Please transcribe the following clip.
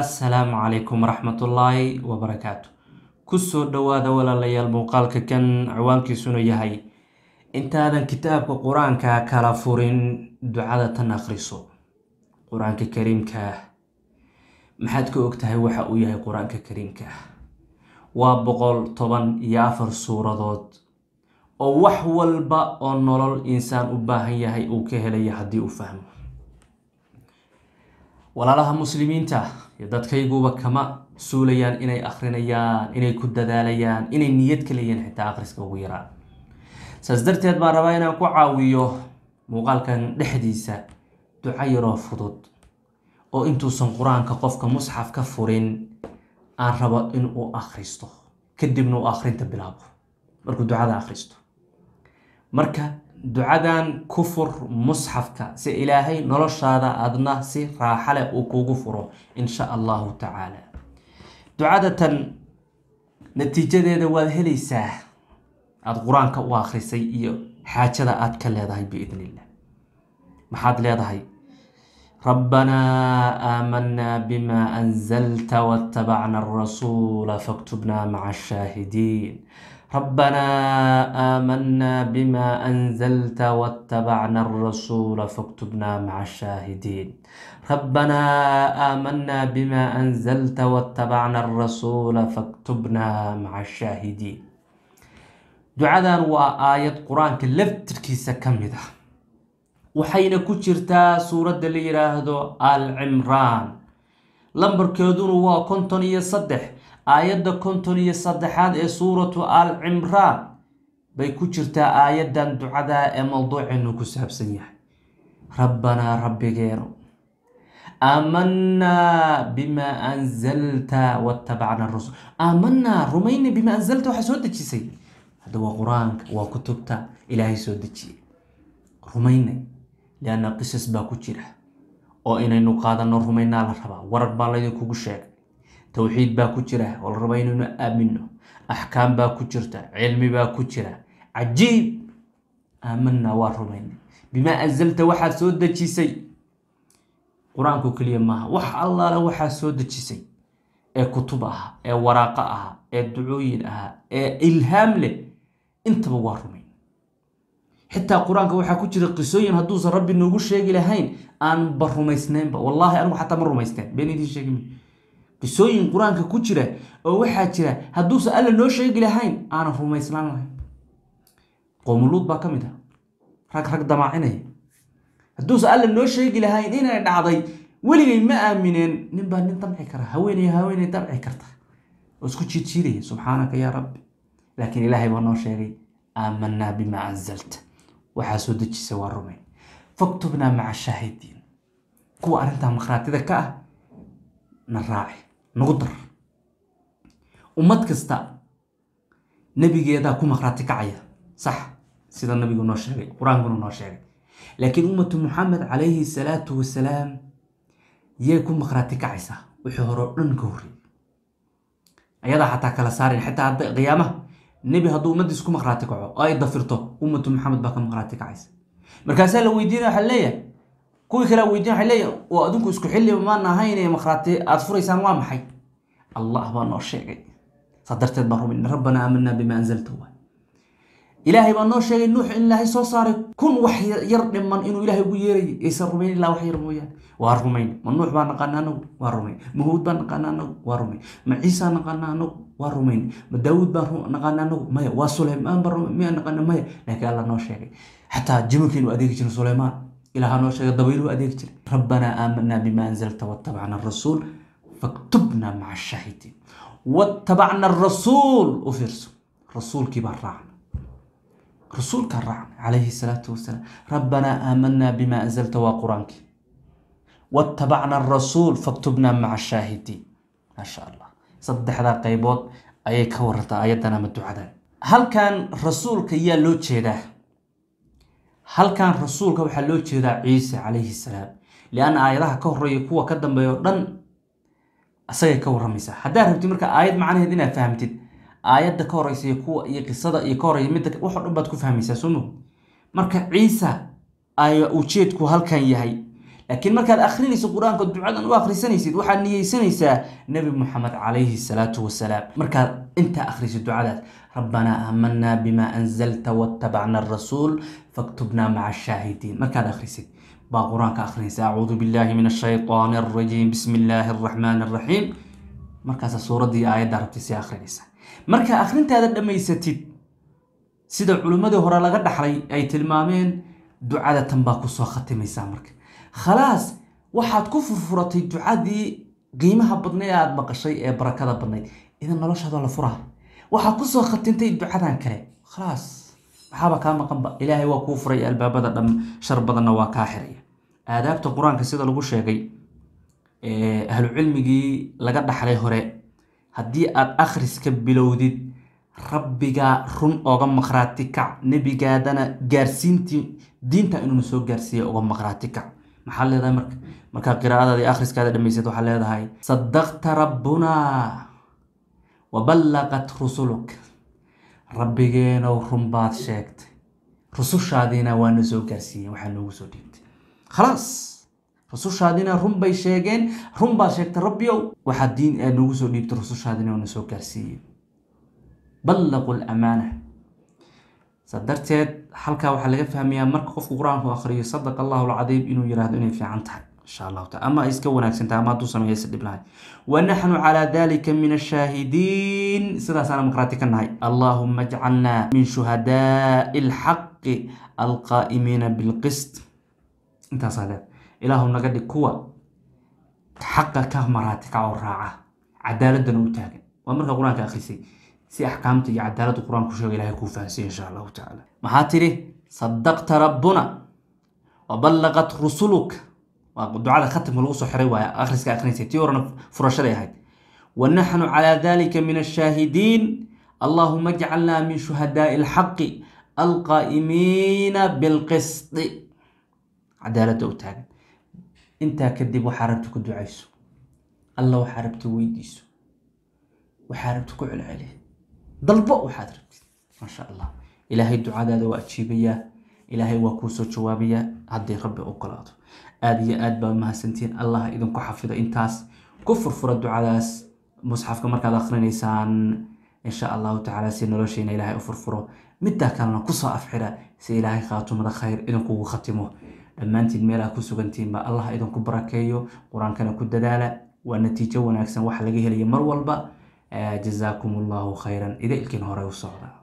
asalaamu calaykum waraxmatullaahi wabarakaatu kusoo dhowaada walaalayaal muuqaalka kan ciwaankiisuna yahay intaadan kitaabka qur-aanka kala furin ducada tan akhriso qur-aanka kariimkaa maxaad ka ogtahay waxa uu yahay qur-aanka kariimkaa waa boqol toban iyo afar suuradood oo wax walba oo nolol insaan u baahan yahay uu ka helayo haddii uu fahmo walaalaha muslimiinta iyo dadkayguba kama suulayaan inay akrinayaan inay ku dadaalayaan inay niyad ka xitaa akhriska ugu yaraa saas darteed baan rabaa inaan ku caawiyo muuqaalkan dhexdiisa duco yaroo fudud oo intuusan qur-aanka qofka musxaf ka furin aan rabo inuu akhristo kadibna uu akhrinta bilaabo markuu ducada akhristo marka ducadan kufur musxafka si ilaahay noloshaada aadna si raaxa leh uu kuugu furo in sha allahu tacaala ducada tan natiijadeeda waad helaysaa aada qur-aanka u akhrisay iyo xaajada aada ka leedahay biidn illah maxaad leedahay rabbanaa aamanaa bima anzalta watabacna arasuula faktubna maca ashaahidiin ربنا آمنا بما أنزلت واتبعنا الرسول فاكتبنا مع الشاهدين ربنا آمنا بما أنزلت واتبعنا الرسول فاكتبنا مع الشاهدين ducadan waa aayad qur-aanka laftirkiisa ka mid ah waxayna ku jirtaa suuradda la yidhaahdo al cimraan lambarkeeduna waa konton iyo saddex aayadda konton iyo saddexaad ee suuratu al cimraan bay ku jirtaa aayaddan ducadaa ee mawduuceennu ku saabsan yahay rabbanaa rabbigeenu aamannaa bimaa anzalta watabacna rusul aamanaa rumayna bimaa anzalta waxaa soo dejisay hadda waa qur-aanka waa kutubta ilaahay soo dejiyey rumaynay lianna qisas baa ku jira oo inaynu qaadano rumaynaa la rabaa warar baa laydinkugu sheegay towxiid baa ku jira oo la raba inaynu aamino axkaam baa ku jirta cilmi baa ku jira cajiib aamannaa waa rumaynay bimaa anzalta waxaad soo dejisay qur-aanku keliya maaha wax allaala waxaad soo dejisay ee kutub ahaa ee waraaqo ahaa ee ducooyin ahaa ee ilhaam leh intaba waa rumayn xitaa qur-aanka waxaa ku jira qisooyin hadduusan rabbi noogu sheegi lahayn aan ba rumaysnaynba wallaahi anigu xataa ma rumaysnayn been idiin sheegim qisooyin qur-aanka ku jira oo waxaa jira hadduusan alla noo sheegi lahayn aanan rumaysnaan lahayn qoomuluud baa ka mid ah rag rag damaacinaya hadduusan alla noo sheegi lahayn inay dhacday weligay ma aamineen nin baa nin damci kara haweeney haweeney damci karta oo isku jiidjiidaya subxaanaka yaa rabbi laakiin ilaahay baa noo sheegay aamanaa bimaa anzalta waxaa soo dejisa waa rumayn faktubnaa maca shaahidiin kuwa arrintaa markhaatida ka ah na raaci nagu dar ummad kasta nabigeedaa ku maqraati kacaya sax sida nabigu noo sheegay qur-aankuna noo sheegay laakiin ummatu muxamed calayhi salaatu wasalaam yay ku maqraati kacaysaa wixii hore o dhan ka horreeyey ayadaa xataa kala saarin xitaa hadda qiyaamaha nebi hadduu ummaddiis ku maqraati kaco oo ay dafirto ummatu maxamed baa ka maqraati kacaysa markaasaa la weydiinaya waxaa leeyahay kuwii kale weydiin waay leeya o adinku isku xilliba maan ahayn makhraati aada furaysaan waa maxay allah baa noo sheegay saa darteed baan rumin rabbanaa aamanaa bima anzalta ilaahay baa noo sheegay nuux in ilaahay soo saaray kun wax yar dhiman inuu ilahay ugu yeerayay aysan rumayn ilaa wax yar mooyaane waa rumayn ma nuux baa naqaana anagu waa rumayn ma huud baa naqaana anagu waa rumayn ma ciisa naqaana anagu waa rumayn ma daawuud baa naqaana anagu maya waa sulaymaan baa miya naqaana maya laakiin alla noo sheegay xataa jimanka adeegi jiro sulaymaan ilaha noo sheega daba inuu adeeg jiray rabbanaa aamanaa bima anzalta watabacna arasuul faktubna maca ashaahidiin watabacna arasuul u fiirso rasuulkii raacna rasuulkaan raacna calayhi salaatu wasalaam rabbanaa aamanaa bima anzalta waa qur-aankii watabacna arasuul faktubna maca ashaahidiin maasha allah saddexdaa qaybood ayay ka warartaa ayadan ama ducadan halkan rasuulka yaa loo jeedaa halkan rasuulka waxaa loo jeedaa ciise calayhi salaam lianna aayadaha ka horreeya kuwa ka dambeeya o dhan asagay ka warramaysaa haddaad rabtid marka aayad macnaheed inaad fahamtid aayadda ka horeysa iyo kuwa iyo qisada iyo ka horeysa midda wax o dhan baad ku fahmaysaa soomo marka ciisa ayaa ujeedku halkan yahay laakiin markaad akhrinayso qur-aanka ducadan u akhrisanaysid waxaad niyeysanaysaa nebi muxamed calayhi salaatu wasalaam markaad intaa akhrisid ducadaas rabbanaa aamanaa bimaa anzalta watabacna arasuul faktubnaa maca ashaahidiin markaad akhrisid baa qur-aanka akhrinaysa acuudu billaahi min ashaytaani alrajiim bismi illaahi alraxmaan alraxiim markaasaa suuraddii aayadda rabtay sii akhrinaysa markaa akhrintaada dhammaysatid sida culimmadii hore laga dhaxlay ay tilmaameen ducada tan baa kusoo khatimaysaa marka khalaas waxaad ku furfuratay ducadii qiimaha badnay aada maqashay ee barakada badnayd idan noloshaadoo la furaa waxaad kusoo khatintay ducadan kale khalaas maxaaba kaa maqanba ilaahay waa kuu furay albaabada dham shar badanna waa kaa xiraya aadaabta qur-aanka sida lagu sheegay ahlucilmigii laga dhaxlay hore haddii aad akhriska bilowdid rabbigaa run oga maqhraati kac nebigaadana gaarsiintii diinta inuuna soo gaarsiiya oga maqhraati kac maxaad leedahay marka markaa qiraa'adaadi akhriskaada dhamaysad waxaa leedahay sadaqta rabbunaa ballaqat rusuluk rabbigeenow runbaad sheegtay rusushaadiina waana soo gaarsiiyeen waxaa noogu soo dhiibtay khalaas rusushaadina run sheegeen run baad sheegtay rabbi ow waxaa diin aad eh, noogu soo dhiibtay rusushaadina waana soo gaarsiiyeen ballaqu lamaana saa darteed halkaa waxaa laga fahmayaa marka qofku qur-aanku akhriyo sadaq allahu lcadiim inuu yirahdo inay fiican tahay insha allahu taala ama ay iska wanaagsantahay ama hadduu sameeya si dhibnahay wa naxnu calaa dalika min ashaahidiin sidaasaana maqraati ka nahay allaahuma ajcalnaa min shuhadaa'i alxaqi alqaa'imiina bilqist intaasaa leed ilaahu naga dhig kuwa xaqa ka maraati kacoo raaca cadaaladana u taagan waa markaa qur-aanka akhrisay si axkaamta iyo cadaaladdu qur-aanku sheega ilahay kuu fahansiya insha allahu tacaala maxaa tidhi sadaqta rabbuna waballaqat rusuluka waa ducada khatamka lagu soo xiray waaya akhriska akhrinaysa tii horena furashaday ahayd wanaxnu calaa dalika min ashaahidiin allahuma ajcalnaa min shuhadaai alxaqi alqaa'imiina bilqisdi cadaaladda u taagan intaa kadib waxaa rabta ku ducayso alla waxaa rabta weydiiso waxaa rabta ku celceli dalbo waxaad rabtid maasha allah ilaahay ducadaada waa ajiibayaa ilaahay waa kuusoo jawaabayaa hadday rabbi ogolaado aada iyo aad baa mahadsantiin allah idinku xafido intaas ku furfura ducadaas musxafka markaad akrinaysaan insha allahu tacaala si nolosheena ilaahay u furfuro middaa kalena kusoo afxira si ilaahay khaatumada khayr idinkugu khatimo dhammaantiin meelaha ku sugantiin allah idinku barakeeyo qur-aankana ku dadaala waa natiijo wanaagsan waxa laga helaya mar walba jazakum allahu khayran idailkiin hore u socda